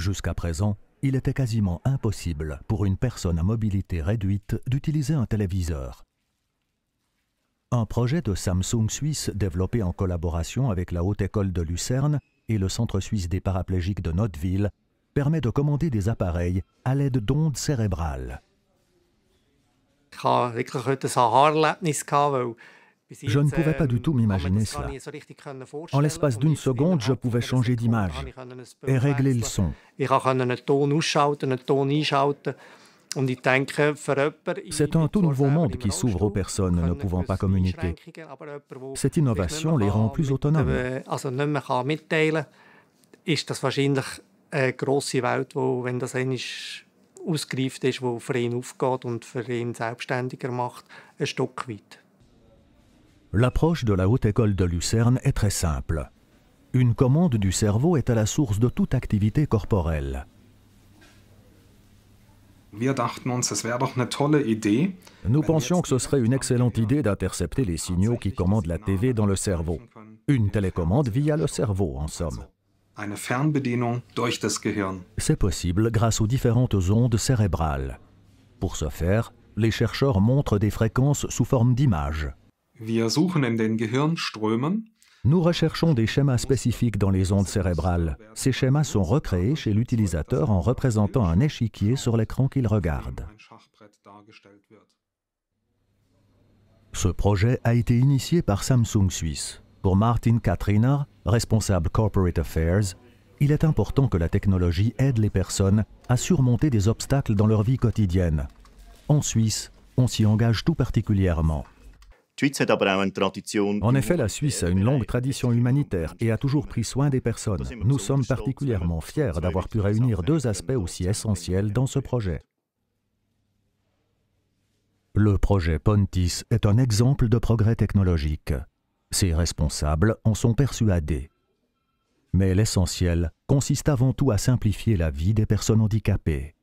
Jusqu'à présent, il était quasiment impossible pour une personne à mobilité réduite d'utiliser un téléviseur. Un projet de Samsung Suisse développé en collaboration avec la Haute École de Lucerne et le Centre suisse des paraplégiques de Notteville permet de commander des appareils à l'aide d'ondes cérébrales. Je ne pouvais pas du tout m'imaginer cela. En l'espace d'une seconde, je pouvais changer d'image et régler le son. C'est un tout nouveau monde qui s'ouvre aux personnes ne pouvant pas communiquer. Cette innovation les rend plus autonomes. ausgereift ist, wo für ihn aufgeht und für ihn macht, L'approche de la Haute École de Lucerne est très simple. Une commande du cerveau est à la source de toute activité corporelle. Nous pensions que ce serait une excellente idée d'intercepter les signaux qui commandent la TV dans le cerveau. Une télécommande via le cerveau, en somme. C'est possible grâce aux différentes ondes cérébrales. Pour ce faire, les chercheurs montrent des fréquences sous forme d'images. Nous recherchons des schémas spécifiques dans les ondes cérébrales. Ces schémas sont recréés chez l'utilisateur en représentant un échiquier sur l'écran qu'il regarde. Ce projet a été initié par Samsung Suisse. Pour Martin Katrina, responsable Corporate Affairs, il est important que la technologie aide les personnes à surmonter des obstacles dans leur vie quotidienne. En Suisse, on s'y engage tout particulièrement. En effet, la Suisse a une longue tradition humanitaire et a toujours pris soin des personnes. Nous sommes particulièrement fiers d'avoir pu réunir deux aspects aussi essentiels dans ce projet. Le projet Pontis est un exemple de progrès technologique. Ses responsables en sont persuadés. Mais l'essentiel consiste avant tout à simplifier la vie des personnes handicapées.